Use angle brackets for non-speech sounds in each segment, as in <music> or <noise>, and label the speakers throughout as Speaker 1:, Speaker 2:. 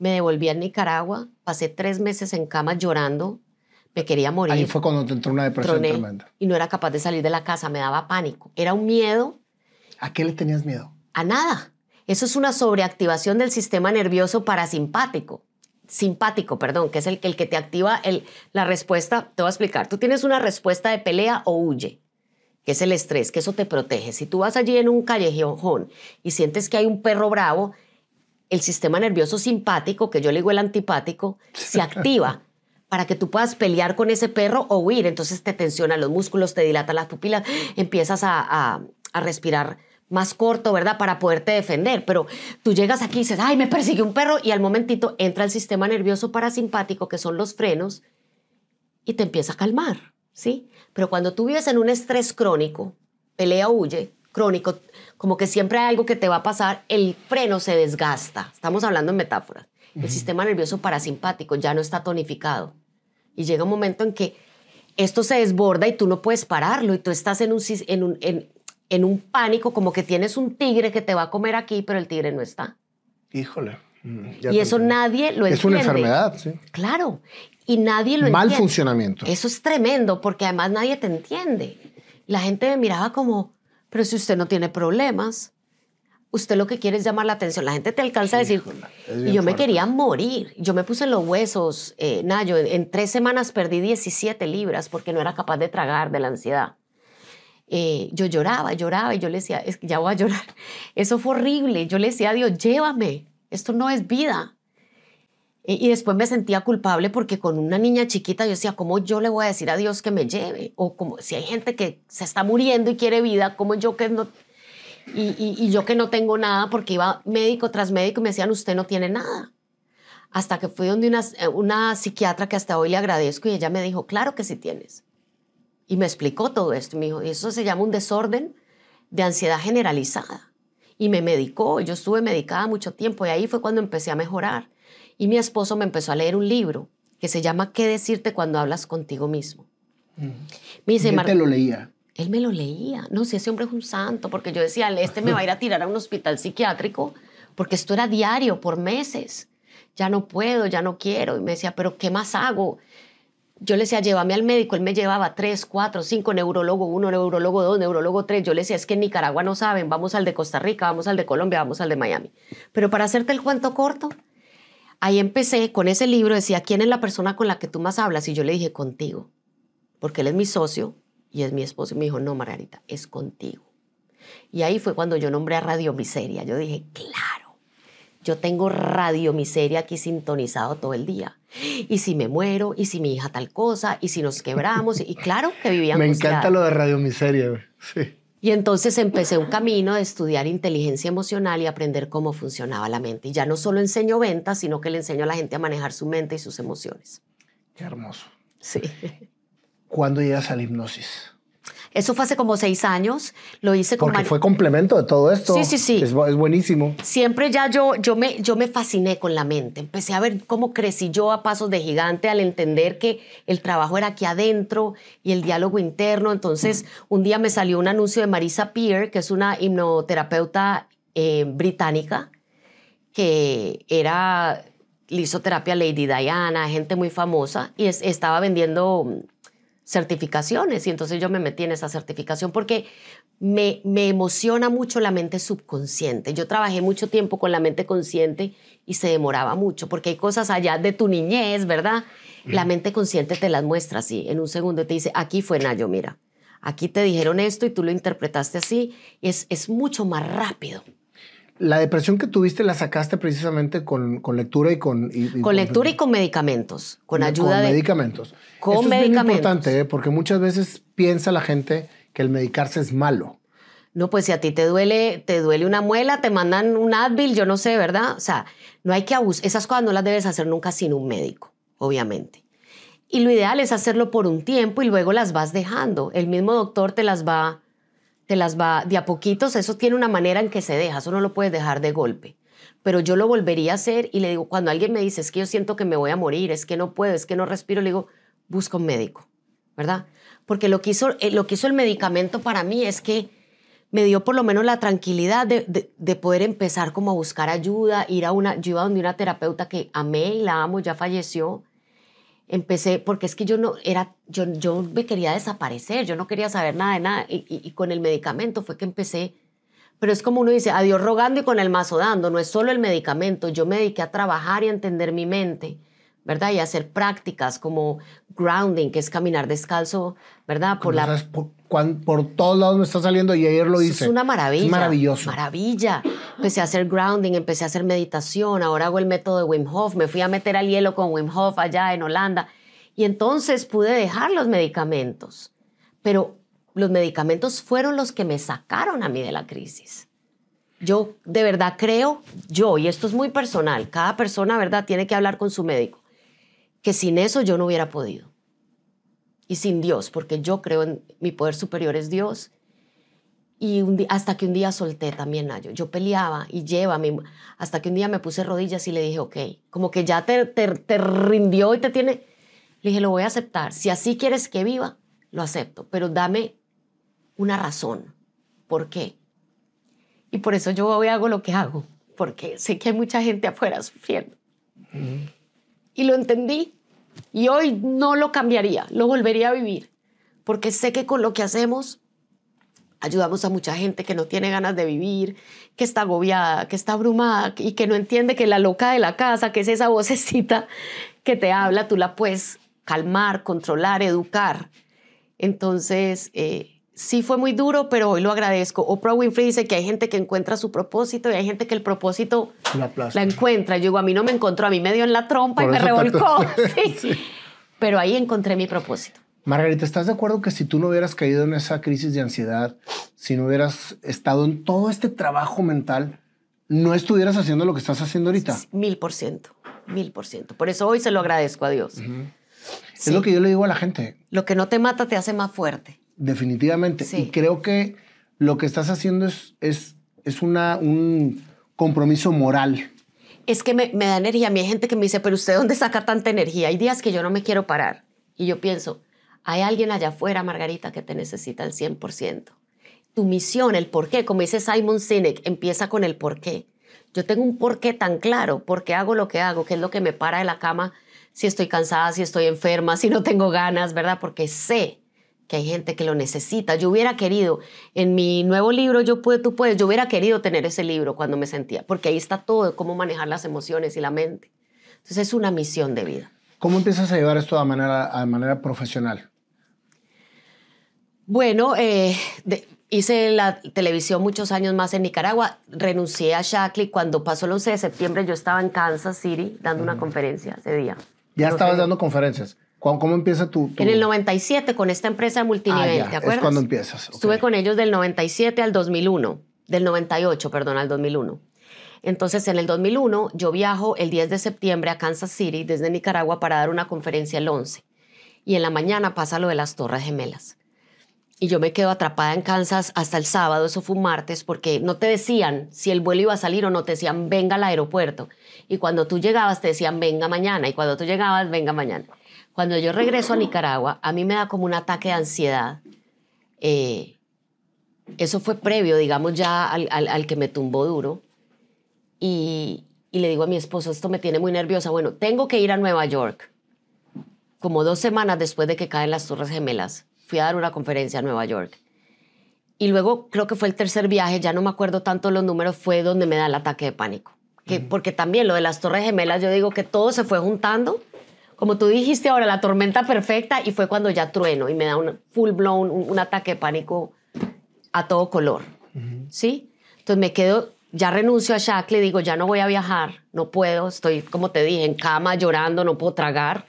Speaker 1: Me devolví a Nicaragua, pasé tres meses en cama llorando, me quería morir. Ahí fue
Speaker 2: cuando te entró una depresión tremenda.
Speaker 1: Y no era capaz de salir de la casa, me daba pánico. Era un miedo. ¿A qué le tenías miedo? A nada. Eso es una sobreactivación del sistema nervioso parasimpático. Simpático, perdón, que es el, el que te activa el, la respuesta. Te voy a explicar. Tú tienes una respuesta de pelea o huye, que es el estrés, que eso te protege. Si tú vas allí en un callejón y sientes que hay un perro bravo, el sistema nervioso simpático, que yo le digo el antipático, se <laughs> activa para que tú puedas pelear con ese perro o huir. Entonces te tensiona los músculos, te dilata las pupilas, empiezas a, a respirar más corto, ¿verdad? Para poderte defender. Pero tú llegas aquí y dices, ay, me persiguió un perro y al momentito entra el sistema nervioso parasimpático, que son los frenos, y te empieza a calmar, ¿sí? Pero cuando tú vives en un estrés crónico, pelea, huye, crónico, como que siempre hay algo que te va a pasar, el freno se desgasta. Estamos hablando en metáforas. El sistema nervioso parasimpático ya no está tonificado. Y llega un momento en que esto se desborda y tú no puedes pararlo y tú estás en un, en un, en, un pánico, como que tienes un tigre que te va a comer aquí, pero el tigre no está.
Speaker 2: Híjole. Mm, y eso
Speaker 1: nadie lo entiende. Es una enfermedad, sí. Claro. Y nadie lo entiende. Mal funcionamiento. Eso es tremendo porque además nadie te entiende. La gente me miraba como, pero si usted no tiene problemas, usted lo que quiere es llamar la atención. La gente te alcanza a decir, yo me quería morir. Yo me puse los huesos, eh, Nayo. En, tres semanas perdí 17 libras porque no era capaz de tragar de la ansiedad. Eh, yo lloraba, lloraba y yo le decía, es que ya voy a llorar. Eso fue horrible. Yo le decía a Dios, llévame. Esto no es vida. Y después me sentía culpable porque con una niña chiquita yo decía, ¿cómo yo le voy a decir a Dios que me lleve? O como si hay gente que se está muriendo y quiere vida, ¿cómo yo que no? Y, yo que no tengo nada porque iba médico tras médico y me decían, usted no tiene nada. Hasta que fui donde una, eh, una psiquiatra que hasta hoy le agradezco y ella me dijo, claro que sí tienes. Y me explicó todo esto. Y me dijo, eso se llama un desorden de ansiedad generalizada y me medicó. Yo estuve medicada mucho tiempo y ahí fue cuando empecé a mejorar. Y mi esposo me empezó a leer un libro que se llama ¿Qué decirte cuando hablas contigo mismo? Mm. Me te lo leía? Él me lo leía. No, si ese hombre es un santo, porque yo decía, este me va a ir a tirar a un hospital psiquiátrico, porque esto era diario, por meses. Ya no puedo, ya no quiero. Y me decía, ¿pero qué más hago? Yo le decía, llévame al médico, él me llevaba tres, cuatro, cinco, neurólogo uno, neurólogo dos, neurólogo tres. Yo le decía, es que en Nicaragua no saben, vamos al de Costa Rica, vamos al de Colombia, vamos al de Miami. Pero para hacerte el cuento corto, ahí empecé con ese libro, decía, ¿quién es la persona con la que tú más hablas? Y yo le dije, contigo, porque él es mi socio y es mi esposo. Y me dijo, no, Margarita, es contigo. Y ahí fue cuando yo nombré a Radio Miseria. Yo dije, claro yo tengo radio miseria aquí sintonizado todo el día. Y si me muero, y si mi hija tal cosa, y si nos quebramos, y claro que vivíamos. Me encanta lo
Speaker 2: de radio miseria, sí.
Speaker 1: Y entonces empecé un camino de estudiar inteligencia emocional y aprender cómo funcionaba la mente. Y ya no solo enseño ventas, sino que le enseño a la gente a manejar su mente y sus emociones. Qué hermoso. Sí.
Speaker 2: ¿Cuándo llegas a la hipnosis?
Speaker 1: Eso fue hace como seis años. Lo hice con Porque fue
Speaker 2: complemento de todo esto. Sí, sí, sí. Es, buenísimo.
Speaker 1: Siempre ya yo, yo, me, yo me fasciné con la mente. Empecé a ver cómo crecí yo a pasos de gigante al entender que el trabajo era aquí adentro y el diálogo interno. Entonces, un día me salió un anuncio de Marisa Peer, que es una hipnoterapeuta eh, británica, que era le terapia Lady Diana, gente muy famosa, y estaba vendiendo certificaciones y entonces yo me metí en esa certificación porque me, me emociona mucho la mente subconsciente. Yo trabajé mucho tiempo con la mente consciente y se demoraba mucho porque hay cosas allá de tu niñez, ¿verdad? La mente consciente te las muestra así, en un segundo te dice, aquí fue Nayo, mira, aquí te dijeron esto y tú lo interpretaste así, es, es mucho más rápido
Speaker 2: la depresión que tuviste la sacaste precisamente con, lectura y con... con lectura y
Speaker 1: con medicamentos, con, ayuda de... Con medicamentos.
Speaker 2: Con Es muy importante, ¿eh? porque muchas veces piensa la gente que el medicarse es malo.
Speaker 1: No, pues si a ti te duele, te duele una muela, te mandan un Advil, yo no sé, ¿verdad? O sea, no hay que abusar. Esas cosas no las debes hacer nunca sin un médico, obviamente. Y lo ideal es hacerlo por un tiempo y luego las vas dejando. El mismo doctor te las va se las va de a poquitos, eso tiene una manera en que se deja, eso no lo puedes dejar de golpe. Pero yo lo volvería a hacer y le digo, cuando alguien me dice, es que yo siento que me voy a morir, es que no puedo, es que no respiro, le digo, busca un médico, ¿verdad? Porque lo que hizo, eh, lo que hizo el medicamento para mí es que me dio por lo menos la tranquilidad de, de, poder empezar como a buscar ayuda, ir a una, yo iba donde una terapeuta que amé y la amo, ya falleció, empecé, porque es que yo no era, yo, yo me quería desaparecer, yo no quería saber nada de nada, y, con el medicamento fue que empecé. Pero es como uno dice, a rogando y con el mazo dando, no es solo el medicamento, yo me dediqué a trabajar y a entender mi mente, ¿verdad? Y a hacer prácticas como grounding, que es caminar descalzo, ¿verdad? Por la por todos lados me está saliendo y ayer lo hice. Es una maravilla. Es maravilloso. Maravilla. Empecé a hacer grounding, empecé a hacer meditación, ahora hago el método de Wim Hof, me fui a meter al hielo con Wim Hof allá en Holanda y entonces pude dejar los medicamentos. Pero los medicamentos fueron los que me sacaron a mí de la crisis. Yo de verdad creo, yo, y esto es muy personal, cada persona, ¿verdad?, tiene que hablar con su médico, que sin eso yo no hubiera podido y sin Dios, porque yo creo en mi poder superior es Dios. Y hasta que un día solté también a yo. Yo peleaba y lleva hasta que un día me puse rodillas y le dije, ok, como que ya te, te, rindió y te tiene. Le dije, lo voy a aceptar. Si así quieres que viva, lo acepto, pero dame una razón. ¿Por qué? Y por eso yo hoy hago lo que hago, porque sé que hay mucha gente afuera sufriendo. Y lo entendí y hoy no lo cambiaría, lo volvería a vivir, porque sé que con lo que hacemos ayudamos a mucha gente que no tiene ganas de vivir, que está agobiada, que está abrumada y que no entiende que la loca de la casa, que es esa vocecita que te habla, tú la puedes calmar, controlar, educar. Entonces, eh, sí fue muy duro, pero hoy lo agradezco. Oprah Winfrey dice que hay gente que encuentra su propósito y hay gente que el propósito la, encuentra. Yo digo, a mí no me encontró, a mí me dio en la trompa y me revolcó. <laughs> <laughs> Sí. sí. Pero ahí encontré mi propósito.
Speaker 2: Margarita, ¿estás de acuerdo que si tú no hubieras caído en esa crisis de ansiedad, si no hubieras estado en todo este trabajo mental, no estuvieras haciendo lo que estás haciendo ahorita? Mil por ciento,
Speaker 1: mil por ciento. Por eso hoy se lo agradezco a Dios.
Speaker 2: Es lo que yo le digo a la gente. Lo que no te mata te hace más fuerte definitivamente. Y creo que lo que estás haciendo es, es, es una, un compromiso moral.
Speaker 1: Es que me, da energía. A mí hay gente que me dice, pero ¿usted dónde saca tanta energía? Hay días que yo no me quiero parar. Y yo pienso, hay alguien allá afuera, Margarita, que te necesita al 100%. Tu misión, el por qué, como dice Simon Sinek, empieza con el por qué. Yo tengo un por qué tan claro, porque hago lo que hago, qué es lo que me para de la cama, si estoy cansada, si estoy enferma, si no tengo ganas, ¿verdad? Porque sé que hay gente que lo necesita. Yo hubiera querido, en mi nuevo libro, Yo puedo, tú puedes, yo hubiera querido tener ese libro cuando me sentía, porque ahí está todo cómo manejar las emociones y la mente. Entonces es una misión de vida.
Speaker 2: ¿Cómo empiezas a llevar esto de manera, profesional?
Speaker 1: Bueno, eh, hice la televisión muchos años más en Nicaragua. Renuncié a Shackley cuando pasó el 11 de septiembre. Yo estaba en Kansas City dando una conferencia ese día.
Speaker 2: ¿Ya estabas dando conferencias? ¿Cómo, ¿Cómo, empieza tu, En el
Speaker 1: 97 con esta empresa multinivel, ah, ¿te acuerdas? Es cuando empiezas. Estuve con ellos del 97 al 2001, del 98, perdón, al 2001. Entonces, en el 2001 yo viajo el 10 de septiembre a Kansas City desde Nicaragua para dar una conferencia el 11. Y en la mañana pasa lo de las Torres Gemelas y yo me quedo atrapada en Kansas hasta el sábado, eso fue un martes, porque no te decían si el vuelo iba a salir o no, te decían venga al aeropuerto. Y cuando tú llegabas te decían venga mañana, y cuando tú llegabas venga mañana. Cuando yo regreso a Nicaragua, a mí me da como un ataque de ansiedad. Eh, eso fue previo, digamos, ya al, al que me tumbó duro. Y, y le digo a mi esposo, esto me tiene muy nerviosa, bueno, tengo que ir a Nueva York, como dos semanas después de que caen las Torres Gemelas fui a dar una conferencia a Nueva York. Y luego creo que fue el tercer viaje, ya no me acuerdo tanto los números, fue donde me da el ataque de pánico. Que, Porque también lo de las Torres Gemelas, yo digo que todo se fue juntando. Como tú dijiste ahora, la tormenta perfecta y fue cuando ya trueno y me da un full blown, un, ataque de pánico a todo color. ¿Sí? Entonces me quedo, ya renuncio a le digo, ya no voy a viajar, no puedo, estoy, como te dije, en cama, llorando, no puedo tragar.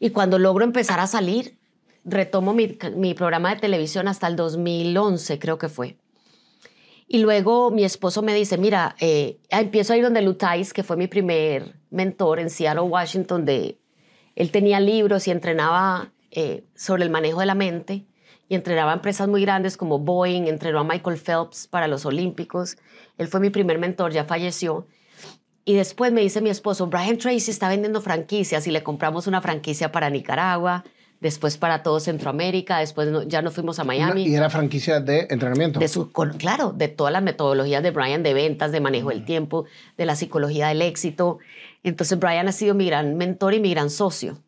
Speaker 1: Y cuando logro empezar a salir, retomo mi, programa de televisión hasta el 2011, creo que fue. Y luego mi esposo me dice, mira, eh, empiezo a ir donde Lutais, que fue mi primer mentor en Seattle, Washington, donde él tenía libros y entrenaba eh, sobre el manejo de la mente y entrenaba a empresas muy grandes como Boeing, entrenó a Michael Phelps para los Olímpicos. Él fue mi primer mentor, ya falleció. Y después me dice mi esposo, Brian Tracy está vendiendo franquicias y le compramos una franquicia para Nicaragua después para todo Centroamérica, después ya nos fuimos a Miami. Y era
Speaker 2: franquicia de entrenamiento. De su, claro,
Speaker 1: de todas las metodologías de Brian, de ventas, de manejo del mm. tiempo, de la psicología del éxito. Entonces Brian ha sido mi gran mentor y mi gran socio.